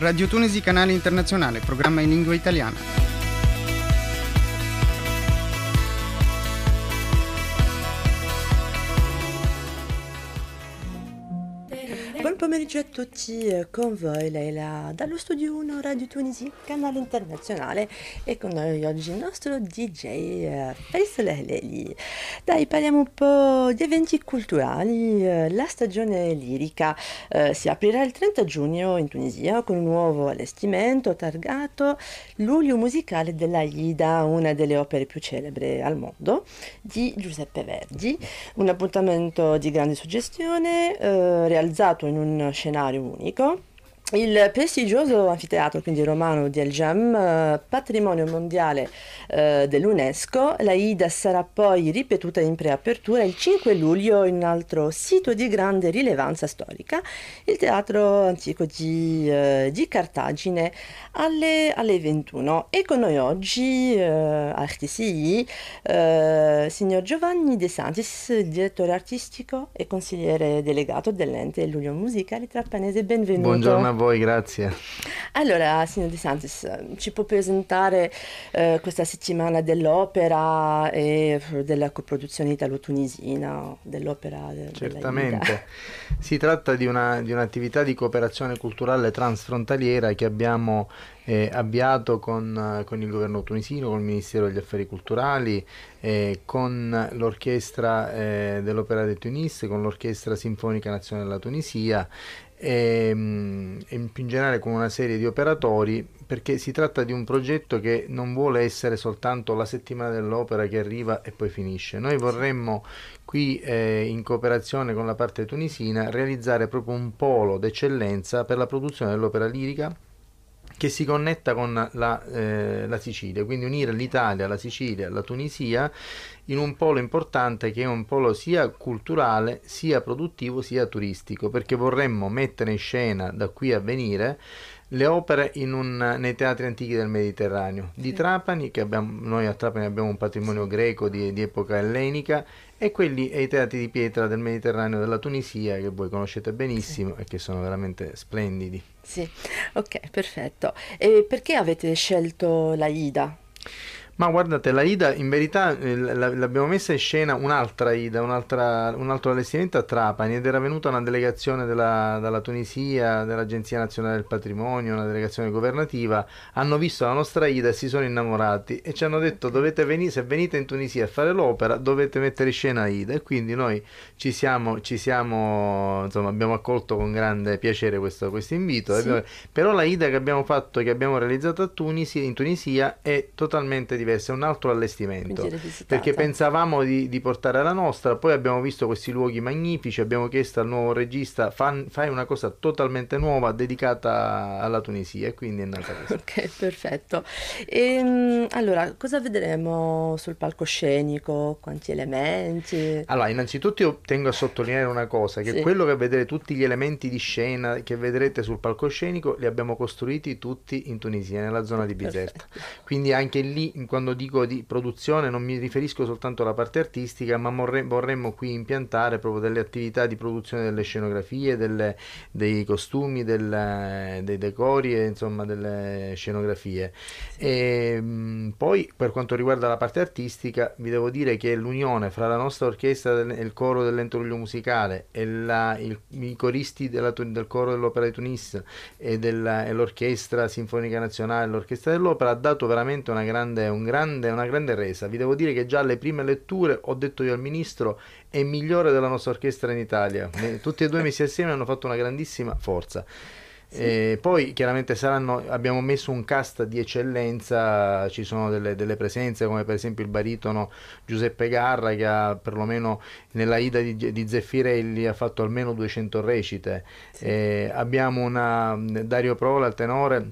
Radio Tunisi, canale internazionale, programma in lingua italiana. pomeriggio a tutti, eh, con voi Leila dallo studio 1 Radio Tunisi, canale internazionale e con noi oggi il nostro DJ eh, Faisal Ahleli. Dai, parliamo un po' di eventi culturali. Eh, la stagione lirica eh, si aprirà il 30 giugno in Tunisia con un nuovo allestimento targato L'Ulio musicale della Ida, una delle opere più celebri al mondo di Giuseppe Verdi. Un appuntamento di grande suggestione eh, realizzato in un un scenario unico il prestigioso anfiteatro, quindi romano di Al-Jam, eh, patrimonio mondiale eh, dell'UNESCO, la Ida sarà poi ripetuta in preapertura il 5 luglio in un altro sito di grande rilevanza storica, il teatro antico di, eh, di Cartagine alle, alle, 21. E con noi oggi eh, al eh, signor Giovanni De Santis, direttore artistico e consigliere delegato dell'ente Luglio Musicale Trappanese. Benvenuto. Buongiorno voi, grazie. Allora, signor De Santis, ci può presentare eh, questa settimana dell'opera e della coproduzione italo-tunisina, dell'opera de- Certamente. si tratta di, una, di un'attività di cooperazione culturale transfrontaliera che abbiamo eh, avviato con, eh, con, il governo tunisino, con il Ministero degli Affari Culturali, eh, con l'orchestra eh, dell'Opera di Tunis, con l'Orchestra Sinfonica Nazionale della Tunisia e, ehm, e più in generale con una serie di operatori perché si tratta di un progetto che non vuole essere soltanto la settimana dell'opera che arriva e poi finisce. Noi vorremmo qui eh, in cooperazione con la parte tunisina realizzare proprio un polo d'eccellenza per la produzione dell'opera lirica che si connetta con la, eh, la Sicilia, quindi unire l'Italia, la Sicilia, la Tunisia in un polo importante che è un polo sia culturale, sia produttivo, sia turistico, perché vorremmo mettere in scena da qui a venire le opere un, nei teatri antichi del Mediterraneo di Trapani, che abbiamo, noi a Trapani abbiamo un patrimonio greco di, di, epoca ellenica, e quelli e i teatri di pietra del Mediterraneo della Tunisia, che voi conoscete benissimo sì. e che sono veramente splendidi. Sì, ok, perfetto. E perché avete scelto l'Aida? Ma guardate, la Ida in verità eh, l'abbiamo messa in scena un'altra Ida, un'altra, un altro allestimento a Trapani ed era venuta una delegazione della, dalla Tunisia, dell'Agenzia Nazionale del Patrimonio, una delegazione governativa, hanno visto la nostra Ida e si sono innamorati e ci hanno detto dovete venire, se venite in Tunisia a fare l'opera dovete mettere in scena Ida e quindi noi ci siamo, ci siamo insomma abbiamo accolto con grande piacere questo, questo invito, sì. abbiamo, però la Ida che abbiamo fatto, che abbiamo realizzato a Tunisi, in Tunisia è totalmente diversa diversa, un altro allestimento. Perché pensavamo di, di, portare alla nostra, poi abbiamo visto questi luoghi magnifici, abbiamo chiesto al nuovo regista, fan, fai una cosa totalmente nuova dedicata alla Tunisia e quindi è nata questa. ok, perfetto. E, ehm, allora, cosa vedremo sul palcoscenico? Quanti elementi? Allora, innanzitutto io tengo a sottolineare una cosa, che sì. quello che vedrete, tutti gli elementi di scena che vedrete sul palcoscenico, li abbiamo costruiti tutti in Tunisia, nella zona di Bizerta. Perfetto. Quindi anche lì, in quanto quando dico di produzione non mi riferisco soltanto alla parte artistica, ma vorre- vorremmo qui impiantare proprio delle attività di produzione delle scenografie, delle, dei costumi, del, dei decori, e, insomma delle scenografie. E, ehm, poi per quanto riguarda la parte artistica, vi devo dire che l'unione fra la nostra orchestra e il coro dell'entroglio musicale e la, il, i coristi della, del coro dell'Opera di Tunis e, della, e l'orchestra sinfonica nazionale, l'orchestra dell'opera, ha dato veramente una grande, un grande, una grande resa. Vi devo dire che già alle prime letture ho detto io al ministro è migliore della nostra orchestra in Italia. Tutti e due messi assieme hanno fatto una grandissima forza. Sì. poi chiaramente saranno, abbiamo messo un cast di eccellenza, ci sono delle, delle, presenze come per esempio il baritono Giuseppe Garra che ha perlomeno nella Ida di, di Zeffirelli ha fatto almeno 200 recite, sì. eh, abbiamo una, Dario Prola al tenore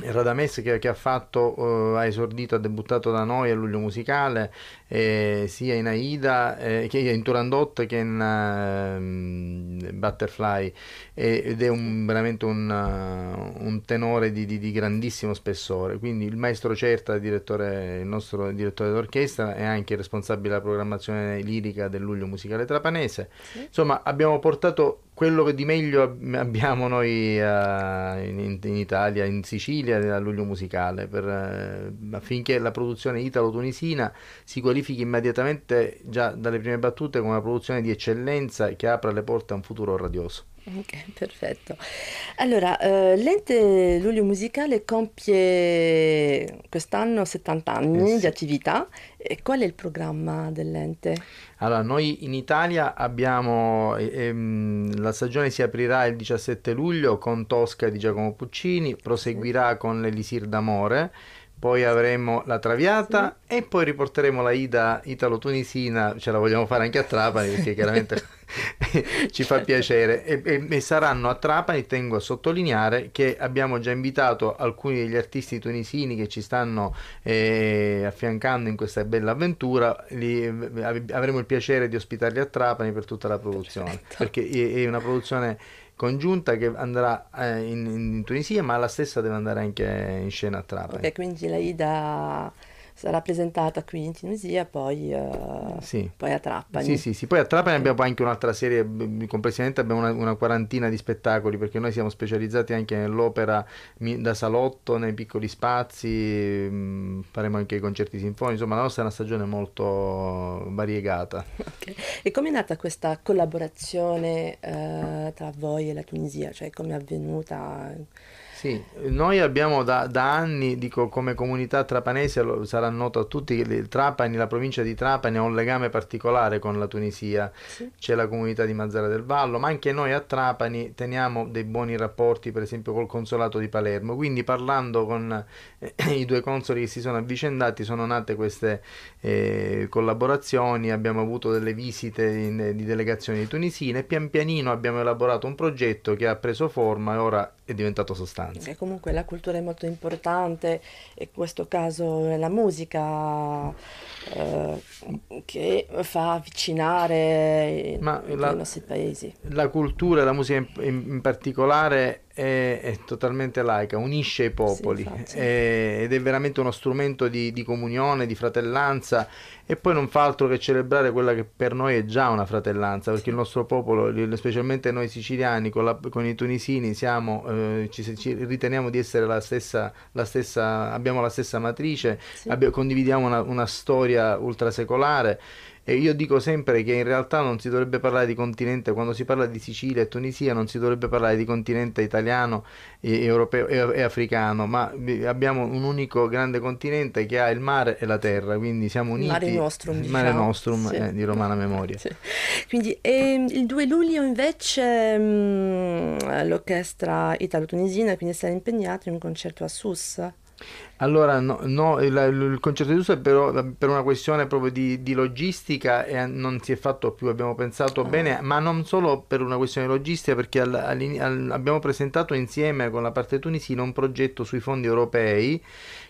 Radames che, che, ha fatto, eh, ha esordito, ha debuttato da noi a luglio musicale, eh, sia in Aida, eh, che in Turandot che in uh, Butterfly, ed è un, veramente un, uh, un tenore di, di, di, grandissimo spessore. Quindi il maestro Certa, il, direttore, il nostro direttore d'orchestra, è anche responsabile della programmazione lirica del luglio musicale trapanese. Sì. Insomma, abbiamo portato quello che di meglio abbiamo noi uh, in, in, Italia, in Sicilia, a luglio musicale, per, uh, affinché la produzione italo-tunisina si qualifichi immediatamente già dalle prime battute come una produzione di eccellenza che apra le porte a un futuro radioso. Ok, perfetto. Allora, eh, l'ente Luglio Musicale compie quest'anno 70 anni eh di attività. E qual è il programma dell'ente? Allora, noi in Italia abbiamo, ehm, la stagione si aprirà il 17 luglio con Tosca di Giacomo Puccini, proseguirà con l'Elisir d'Amore, poi avremo la Traviata sì. e poi riporteremo la Ida italo-tunisina, ce la vogliamo fare anche a Trapani perché chiaramente ci fa certo. piacere e, e, e, saranno a Trapani, tengo a sottolineare che abbiamo già invitato alcuni degli artisti tunisini che ci stanno eh, affiancando in questa bella avventura, Li, avremo il piacere di ospitarli a Trapani per tutta la produzione, Perfetto. perché è, è una produzione congiunta che andrà eh, in, in, Tunisia, ma la stessa deve andare anche in scena a Trapani. Ok, quindi la Ida sarà presentata qui in Tunisia, poi, uh, sì. poi a Trapani. Sì, sì, sì, poi a Trapani eh. abbiamo anche un'altra serie, complessivamente abbiamo una, una, quarantina di spettacoli, perché noi siamo specializzati anche nell'opera da salotto, nei piccoli spazi, mh, mm, faremo anche i concerti sinfonici, insomma la nostra è una stagione molto variegata. Okay. E com'è nata questa collaborazione uh, tra voi e la Tunisia? Cioè come è avvenuta? Sì, noi abbiamo da, da anni, dico come comunità trapanese, lo, sarà noto a tutti, che Trapani, la provincia di Trapani ha un legame particolare con la Tunisia, sì. c'è la comunità di Mazzara del Vallo, ma anche noi a Trapani teniamo dei buoni rapporti per esempio col consolato di Palermo, quindi parlando con eh, i due consoli che si sono avvicendati sono nate queste eh, collaborazioni, abbiamo avuto delle visite in, di delegazioni tunisine e pian pianino abbiamo elaborato un progetto che ha preso forma e ora è diventato sostanza importanza. E comunque la cultura è molto importante, e in questo caso è la musica eh, che fa avvicinare i, la, i nostri paesi. La cultura e la musica in, in particolare è, è totalmente laica, unisce i popoli sì, è, ed è veramente uno strumento di, di, comunione, di fratellanza e poi non fa altro che celebrare quella che per noi è già una fratellanza, perché il nostro popolo, specialmente noi siciliani con, la, con i tunisini, siamo, eh, ci, ci, riteniamo di essere la stessa, la stessa, abbiamo la stessa matrice, abbi- condividiamo una, una storia ultrasecolare. E io dico sempre che in realtà non si dovrebbe parlare di continente, quando si parla di Sicilia e Tunisia non si dovrebbe parlare di continente italiano, e, europeo e, e africano, ma abbiamo un unico grande continente che ha il mare e la terra, quindi siamo uniti. Mare nostrum, diciamo. Mare nostrum sì. eh, di romana memoria. Sì. Quindi ehm, il 2 luglio invece ehm, l'orchestra italo-tunisina quindi sarà impegnata in un concerto a Sussa. Allora, no, no il, il, concerto di Dussel però per una questione proprio di, di logistica e eh, non si è fatto più, abbiamo pensato ah. bene, ma non solo per una questione di logistica, perché al, al, abbiamo presentato insieme con la parte tunisina un progetto sui fondi europei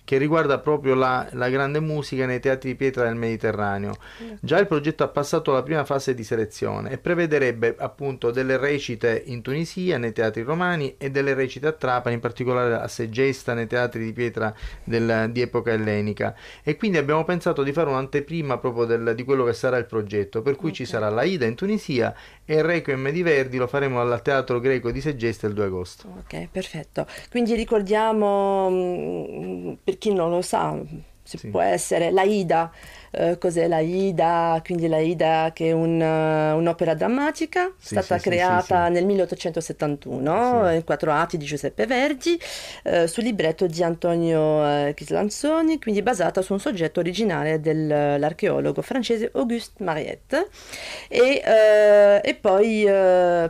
che riguarda proprio la, la grande musica nei teatri di pietra del Mediterraneo. Mm. Già il progetto ha passato la prima fase di selezione e prevederebbe appunto delle recite in Tunisia, nei teatri romani e delle recite a Trapani, in particolare a Segesta nei teatri di pietra del, di epoca ellenica e quindi abbiamo pensato di fare un'anteprima proprio del, di quello che sarà il progetto, per cui okay. ci sarà la Ida in Tunisia e il Requiem di Verdi lo faremo al Teatro Greco di Segesta il 2 agosto. Ok, perfetto. Quindi ricordiamo, mm, per chi non lo sa, si sì. può essere la Ida. Eh, cos'è la Ida? Quindi la Ida che è un, eh, un'opera drammatica, sì, stata sì, creata nel 1871 eh, in quattro atti di Giuseppe Verdi, eh, sul libretto di Antonio eh, Chislanzoni, quindi basata su un soggetto originale dell'archeologo francese Auguste Mariette. E, eh, e poi,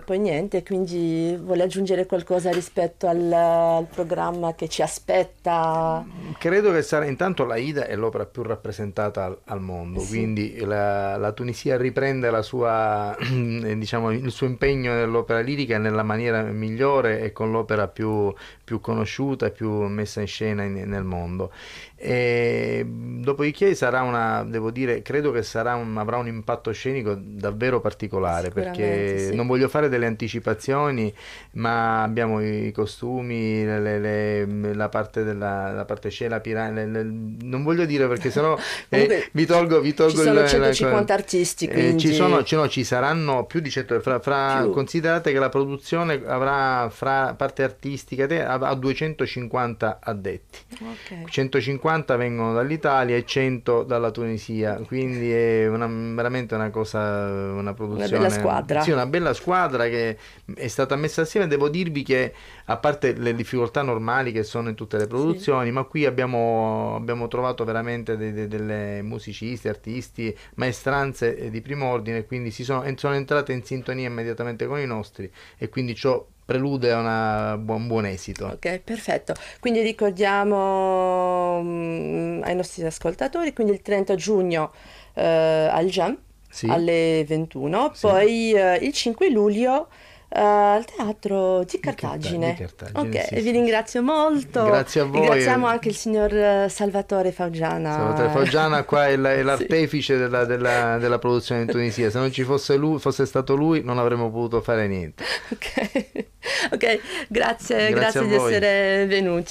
poi, niente, quindi vuole aggiungere qualcosa rispetto al, al programma che ci aspetta? Credo che sarà intanto la Ida Aida è l'opera più rappresentata al, al mondo, eh sì. quindi la, la, Tunisia riprende la sua, diciamo, il suo impegno nell'opera lirica nella maniera migliore e con l'opera più, più conosciuta e più messa in scena in, nel mondo. E dopodiché sarà una, devo dire, credo che un, avrà un impatto scenico davvero particolare perché sì. non voglio fare delle anticipazioni, ma abbiamo i costumi, le, le, le, la parte della la parte scena, pirana, non voglio dire perché sennò eh, Comunque, eh, vi tolgo, vi tolgo ci sono 150 la, artisti. Quindi... Eh, ci, sono, ci, no, ci, saranno più di 100, fra, fra, più. considerate che la produzione avrà fra parte artistica a 250 addetti. Okay. 150 50 vengono dall'Italia e 100 dalla Tunisia, quindi è una, veramente una cosa, una produzione... Una bella squadra. Sì, una bella squadra che è stata messa assieme, devo dirvi che a parte le difficoltà normali che sono in tutte le produzioni, sì. ma qui abbiamo, abbiamo trovato veramente de, de, delle musiciste, artisti, maestranze eh, di primo ordine, quindi sono, sono entrate in sintonia immediatamente con i nostri e quindi ciò prelude a un buon, buon esito. Ok, perfetto. Quindi ricordiamo um, ai nostri ascoltatori, quindi il 30 giugno uh, al Jam sì. alle 21, sì. poi uh, il 5 luglio uh, al teatro di Cartagine. Di Cartagine ok, sì, vi ringrazio molto. Grazie a voi. Ringraziamo anche il signor eh, Salvatore Faugiana. Salvatore Faugiana qua è, la, è l'artefice sì. della, della, della, produzione in Tunisia. Se non ci fosse, lui, fosse stato lui non avremmo potuto fare niente. Ok, okay. grazie, grazie, grazie di essere venuti.